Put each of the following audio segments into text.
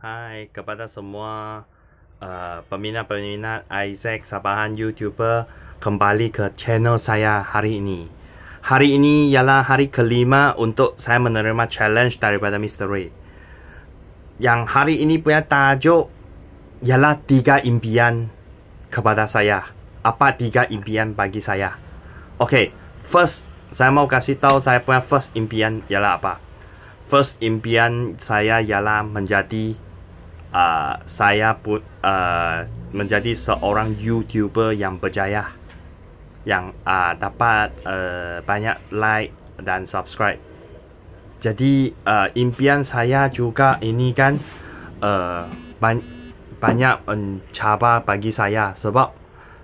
Hai kepada semua uh, peminat-peminat Isaac Sabahan YouTuber kembali ke channel saya hari ini. Hari ini ialah hari kelima untuk saya menerima challenge daripada Mr. Ray. Yang hari ini punya tajuk ialah tiga impian kepada saya. Apa tiga impian bagi saya? Okay, first saya mau kasih tahu saya punya first impian ialah apa. First impian saya ialah menjadi Ah, saya pun ah, menjadi seorang YouTuber yang berjaya yang ah, dapat eh, banyak like dan subscribe. Jadi impian saya juga ini kan eh, banyak mencabar bagi saya sebab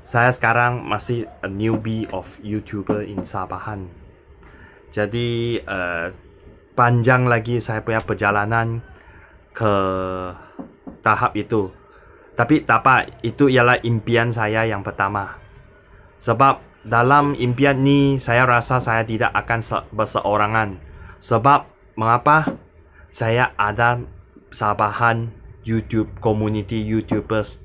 saya sekarang masih a newbie of YouTuber in Sabahan. Jadi uh, panjang lagi saya punya perjalanan ke tahap itu. Tapi tak apa, itu ialah impian saya yang pertama. Sebab dalam impian ni saya rasa saya tidak akan berseorangan. Sebab mengapa? Saya ada sahabahan YouTube community YouTubers.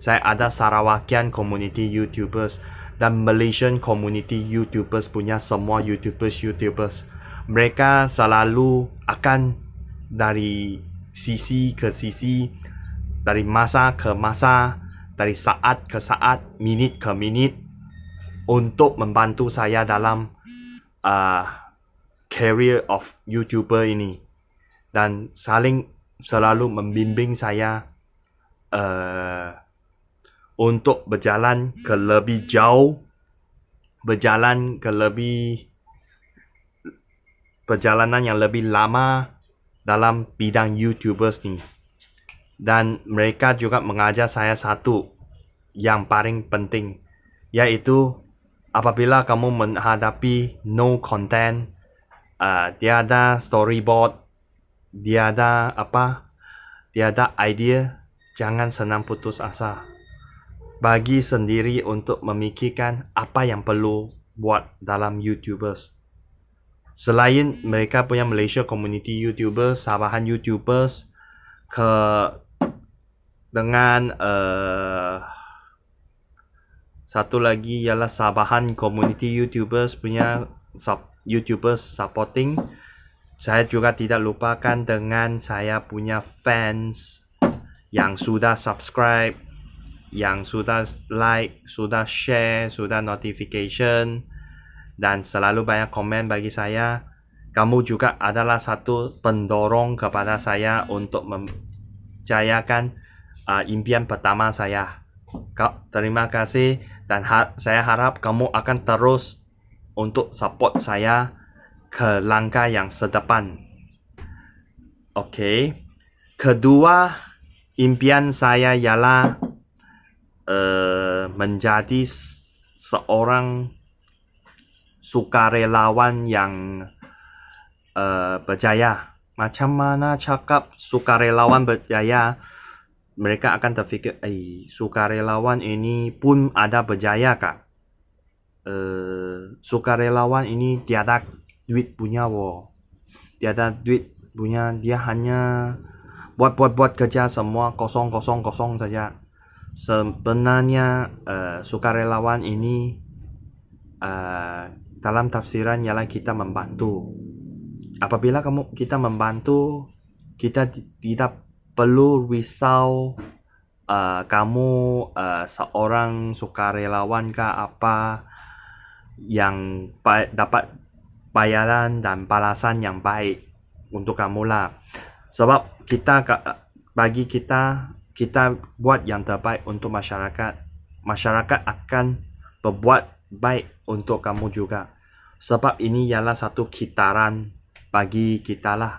Saya ada Sarawakian community YouTubers dan Malaysian community YouTubers punya semua YouTubers YouTubers. Mereka selalu akan dari sisi ke sisi dari masa ke masa, dari saat ke saat, minit ke minit untuk membantu saya dalam uh, career of YouTuber ini dan saling selalu membimbing saya uh, untuk berjalan ke lebih jauh, berjalan ke lebih perjalanan yang lebih lama dalam bidang YouTubers ni dan mereka juga mengajar saya satu yang paling penting, yaitu apabila kamu menghadapi no content, uh, tiada storyboard, tiada apa, tiada idea, jangan senang putus asa. Bagi sendiri untuk memikirkan apa yang perlu buat dalam YouTubers. Selain mereka punya Malaysia community YouTubers, Sabahan YouTubers, ke dengan uh, satu lagi ialah sabahan community youtubers punya sub youtubers supporting saya juga tidak lupakan dengan saya punya fans yang sudah subscribe yang sudah like sudah share sudah notification dan selalu banyak komen bagi saya kamu juga adalah satu pendorong kepada saya untuk mempercayakan uh, impian pertama saya. Terima kasih dan har- saya harap kamu akan terus untuk support saya ke langkah yang sedepan. Okay. Kedua impian saya ialah uh, menjadi seorang sukarelawan yang uh, berjaya. Macam mana cakap sukarelawan berjaya? mereka akan terfikir, eh sukarelawan ini pun ada berjaya kak. Eh, sukarelawan ini tiada duit punya wo, tiada duit punya dia hanya buat buat buat kerja semua kosong kosong kosong saja. Sebenarnya eh, sukarelawan ini eh, dalam tafsiran ialah kita membantu. Apabila kamu kita membantu, kita tidak perlu risau uh, kamu uh, seorang sukarelawan ke apa yang dapat bayaran dan balasan yang baik untuk kamu lah. Sebab kita bagi kita kita buat yang terbaik untuk masyarakat. Masyarakat akan berbuat baik untuk kamu juga. Sebab ini ialah satu kitaran bagi kita lah.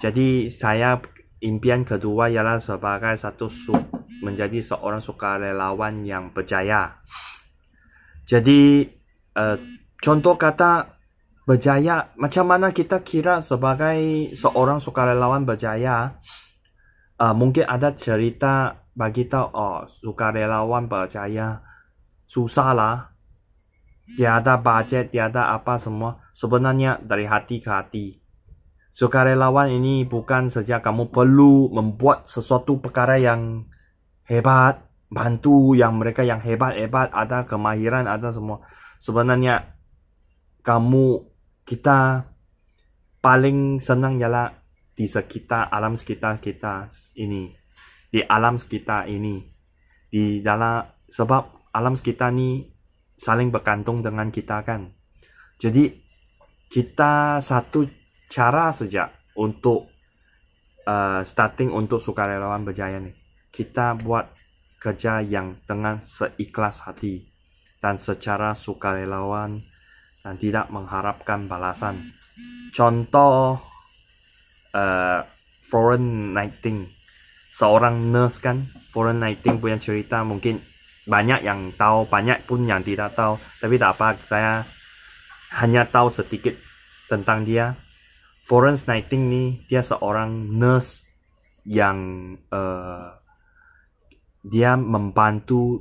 Jadi saya impian kedua ialah sebagai satu su- menjadi seorang sukarelawan yang berjaya. Jadi uh, contoh kata berjaya, macam mana kita kira sebagai seorang sukarelawan berjaya? Uh, mungkin ada cerita bagi tahu oh sukarelawan berjaya susah lah. Tiada budget, tiada apa semua. Sebenarnya dari hati ke hati sukarelawan ini bukan saja kamu perlu membuat sesuatu perkara yang hebat, bantu yang mereka yang hebat-hebat, ada kemahiran, ada semua. Sebenarnya kamu kita paling senang jalan di sekitar alam sekitar kita ini. Di alam sekitar ini. Di dalam sebab alam sekitar ni saling bergantung dengan kita kan. Jadi kita satu cara sejak untuk uh, starting untuk sukarelawan berjaya ni kita buat kerja yang dengan seikhlas hati dan secara sukarelawan dan tidak mengharapkan balasan contoh uh, foreign nighting seorang nurse kan foreign nighting punya cerita mungkin banyak yang tahu banyak pun yang tidak tahu tapi tak apa saya hanya tahu sedikit tentang dia Florence Nightingale ni dia seorang nurse yang uh, dia membantu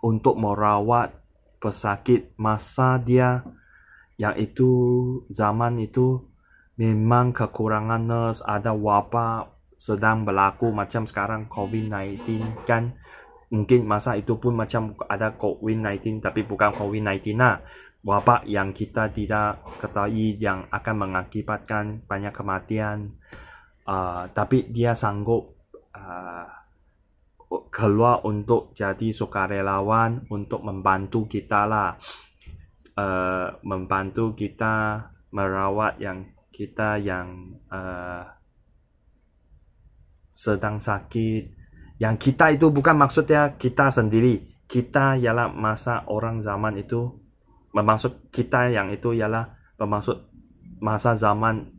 untuk merawat pesakit masa dia yang itu zaman itu memang kekurangan nurse ada wabah sedang berlaku macam sekarang COVID-19 kan mungkin masa itu pun macam ada COVID-19 tapi bukan COVID-19 lah wabak yang kita tidak ketahui yang akan mengakibatkan banyak kematian. Uh, tapi dia sanggup uh, keluar untuk jadi sukarelawan untuk membantu kita lah, uh, membantu kita merawat yang kita yang uh, sedang sakit. Yang kita itu bukan maksudnya kita sendiri, kita ialah masa orang zaman itu bermaksud kita yang itu ialah bermaksud masa zaman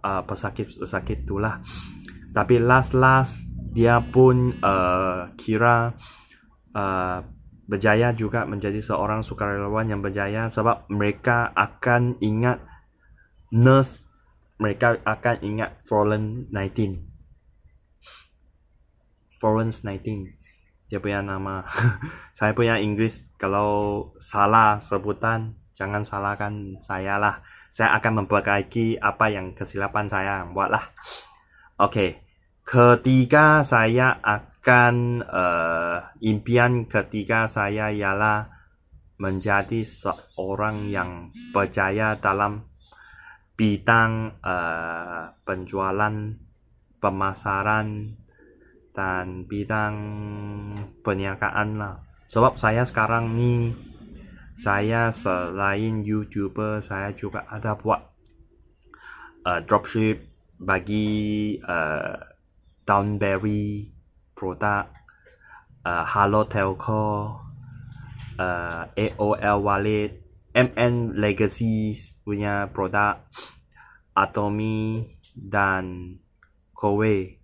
uh, pesakit-pesakit itulah. Tapi last-last dia pun uh, kira uh, berjaya juga menjadi seorang sukarelawan yang berjaya sebab mereka akan ingat nurse mereka akan ingat Florence 19 Florence 19 dia punya nama saya punya Inggris kalau salah sebutan jangan salahkan saya lah saya akan memperbaiki apa yang kesilapan saya buatlah oke okay. ketiga saya akan uh, impian ketika saya ialah menjadi seorang yang percaya dalam bidang uh, penjualan pemasaran dan bidang perniagaan lah sebab saya sekarang ni saya selain youtuber saya juga ada buat uh, dropship bagi uh, eh, downberry produk uh, eh, hello telco uh, aol wallet MN Legacy punya produk Atomi dan Kowei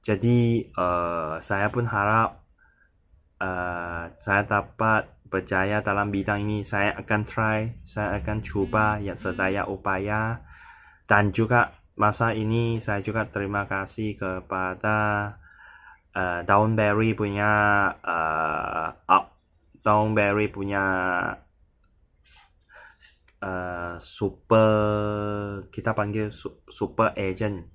jadi uh, saya pun harap uh, saya dapat percaya dalam bidang ini. Saya akan try, saya akan cuba yang sedaya upaya dan juga masa ini saya juga terima kasih kepada uh, eh, Downberry punya uh, oh, Downberry punya uh, super kita panggil super agent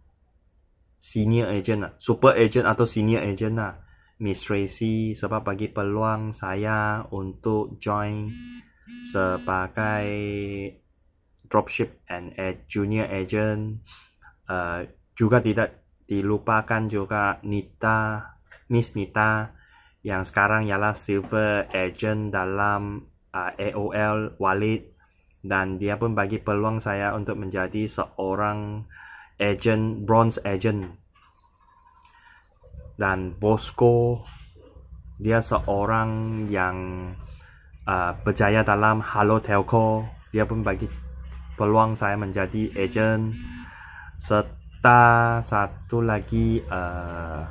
senior agent lah, super agent atau senior agent lah, Miss Tracy sebab bagi peluang saya untuk join sebagai dropship and a junior agent uh, juga tidak dilupakan juga Nita Miss Nita yang sekarang ialah silver agent dalam uh, AOL Wallet, dan dia pun bagi peluang saya untuk menjadi seorang agent bronze agent dan Bosco dia seorang yang uh, berjaya dalam Halo Telco dia pun bagi peluang saya menjadi agent serta satu lagi uh,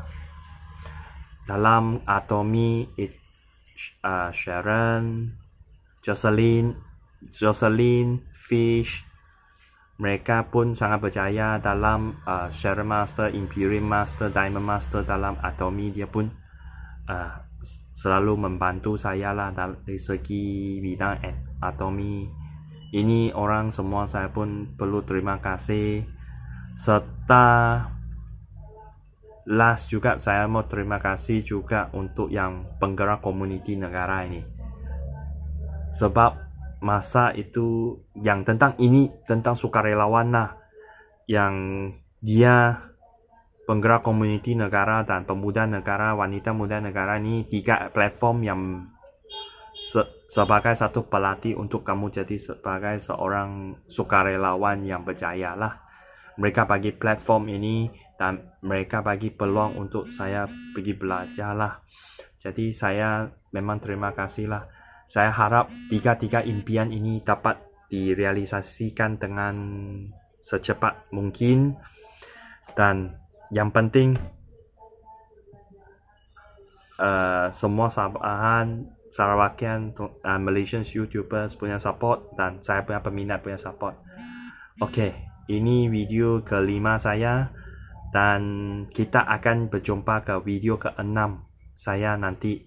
dalam Atomi It, uh, Sharon Jocelyn Jocelyn Fish mereka pun sangat percaya dalam uh, Share Master, Imperium Master, Diamond Master dalam Atomy dia pun uh, selalu membantu saya lah dari segi bidang Atomy ini orang semua saya pun perlu terima kasih serta last juga saya mau terima kasih juga untuk yang penggerak komuniti negara ini sebab masa itu yang tentang ini tentang sukarelawan nah yang dia penggerak komuniti negara dan pemuda negara wanita muda negara ini tiga platform yang se sebagai satu pelatih untuk kamu jadi sebagai seorang sukarelawan yang berjaya lah mereka bagi platform ini dan mereka bagi peluang untuk saya pergi belajar lah jadi saya memang terima kasih lah saya harap tiga-tiga impian ini dapat direalisasikan dengan secepat mungkin dan yang penting uh, semua sahabat Sarawakian uh, eh, Malaysian YouTubers punya support dan saya punya peminat punya support Oke, okay, ini video kelima saya dan kita akan berjumpa ke video keenam saya nanti.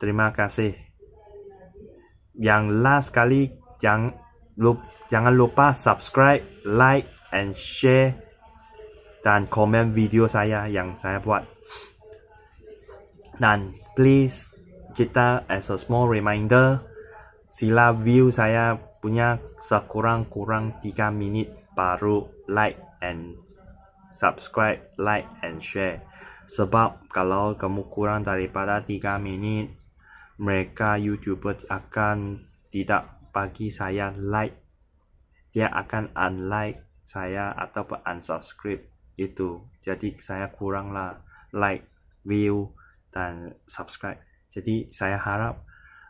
Terima kasih yang last kali jangan lupa, jangan lupa subscribe, like and share dan komen video saya yang saya buat. Dan please kita as a small reminder sila view saya punya sekurang-kurang 3 minit baru like and subscribe, like and share. Sebab kalau kamu kurang daripada 3 minit, mereka YouTuber akan tidak bagi saya like. Dia akan unlike saya atau unsubscribe itu. Jadi saya kuranglah like, view dan subscribe. Jadi saya harap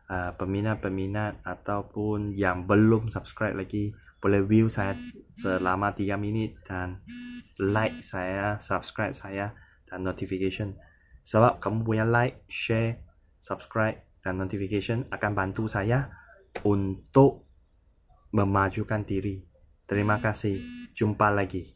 uh, peminat-peminat ataupun yang belum subscribe lagi boleh view saya selama 3 minit dan like saya, subscribe saya dan notification. Sebab kamu punya like, share, subscribe dan notification akan bantu saya untuk memajukan diri. Terima kasih, jumpa lagi.